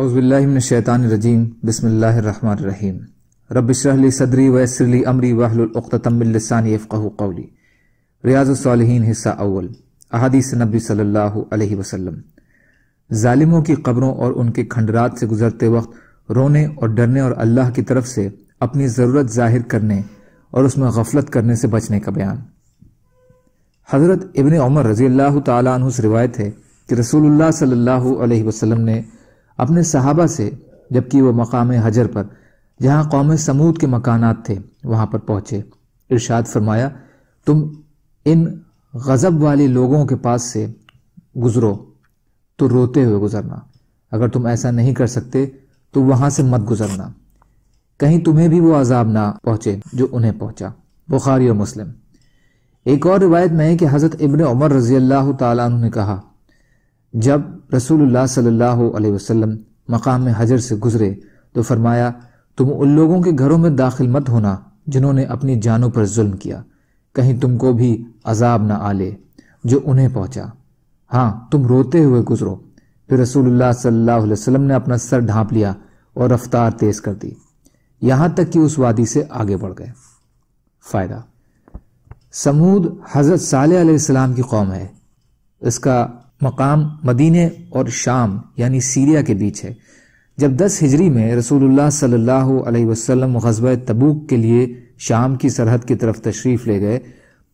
اعوذ باللہ من الشیطان الرجیم بسم اللہ الرحمن الرحیم رب اشرح لی صدری ویسر لی امری قولی ریاض الصالحین حصہ اول احادیث نبی صلی اللہ علیہ وسلم ظالموں کی قبروں اور ان کے کھنڈرات سے گزرتے وقت رونے اور ڈرنے اور اللہ کی طرف سے اپنی ضرورت ظاہر کرنے اور اس میں غفلت کرنے سے بچنے کا بیان حضرت ابن عمر رضی اللہ تعالیٰ عنہ روایت ہے کہ رسول اللہ صلی اللہ علیہ وسلم نے اپنے صحابہ سے جبکہ وہ مقام حجر پر جہاں قوم سمود کے مکانات تھے وہاں پر پہنچے ارشاد فرمایا تم ان غضب والے لوگوں کے پاس سے گزرو تو روتے ہوئے گزرنا اگر تم ایسا نہیں کر سکتے تو وہاں سے مت گزرنا کہیں تمہیں بھی وہ عذاب نہ پہنچے جو انہیں پہنچا بخاری اور مسلم ایک اور روایت میں ہے کہ حضرت ابن عمر رضی اللہ تعالیٰ عنہ نے کہا جب رسول اللہ صلی اللہ علیہ وسلم مقام میں سے گزرے تو فرمایا تم ان لوگوں کے گھروں میں داخل مت ہونا جنہوں نے اپنی جانوں پر ظلم کیا کہیں تم کو بھی عذاب نہ آ لے جو انہیں پہنچا ہاں تم روتے ہوئے گزرو پھر رسول اللہ صلی اللہ علیہ وسلم نے اپنا سر ڈھانپ لیا اور رفتار تیز کر دی یہاں تک کہ اس وادی سے آگے بڑھ گئے فائدہ سمود حضرت صالح علیہ السلام کی قوم ہے اس کا مقام مدینہ اور شام یعنی سیریا کے بیچ ہے جب دس ہجری میں رسول اللہ صلی اللہ علیہ وسلم غزبۂ تبوک کے لیے شام کی سرحد کی طرف تشریف لے گئے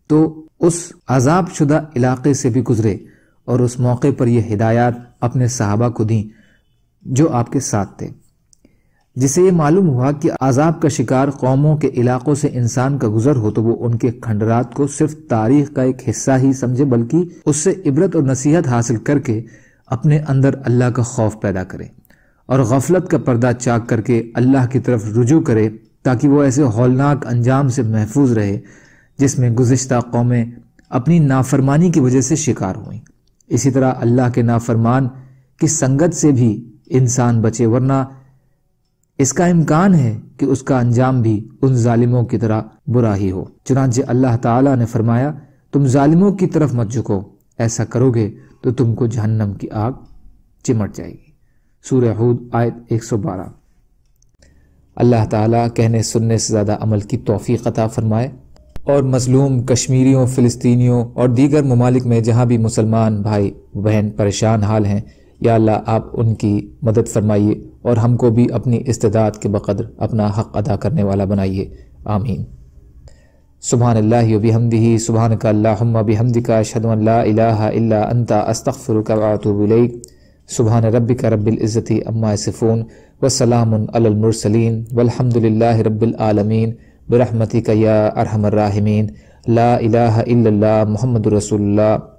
تو اس عذاب شدہ علاقے سے بھی گزرے اور اس موقع پر یہ ہدایات اپنے صحابہ کو دیں جو آپ کے ساتھ تھے جسے یہ معلوم ہوا کہ عذاب کا شکار قوموں کے علاقوں سے انسان کا گزر ہو تو وہ ان کے کھنڈرات کو صرف تاریخ کا ایک حصہ ہی سمجھے بلکہ اس سے عبرت اور نصیحت حاصل کر کے اپنے اندر اللہ کا خوف پیدا کرے اور غفلت کا پردہ چاک کر کے اللہ کی طرف رجوع کرے تاکہ وہ ایسے ہولناک انجام سے محفوظ رہے جس میں گزشتہ قومیں اپنی نافرمانی کی وجہ سے شکار ہوئیں اسی طرح اللہ کے نافرمان کی سنگت سے بھی انسان بچے ورنہ اس کا امکان ہے کہ اس کا انجام بھی ان ظالموں کی طرح برا ہی ہو چنانچہ اللہ تعالیٰ نے فرمایا تم ظالموں کی طرف مت جھکو ایسا کرو گے تو تم کو جہنم کی آگ چمٹ جائے گی سورہ حود آیت 112 اللہ تعالیٰ کہنے سننے سے زیادہ عمل کی توفیق عطا فرمائے اور مظلوم کشمیریوں فلسطینیوں اور دیگر ممالک میں جہاں بھی مسلمان بھائی بہن پریشان حال ہیں یا اللہ آپ ان کی مدد فرمائیے اور ہم کو بھی اپنی استداد کے بقدر اپنا حق ادا کرنے والا بنائیے آمین سبحان اللہ و بحمدہ سبحان کا اللہ بحمدکا ہمدی ان لا الہ الا اللہ انتا و کاطب البحان رب کا رب العزت اما و وسلام علی المرسلین الحمد رب العالمین برحمتی یا ارحم الراحمین لا الہ الا اللہ محمد رسول اللہ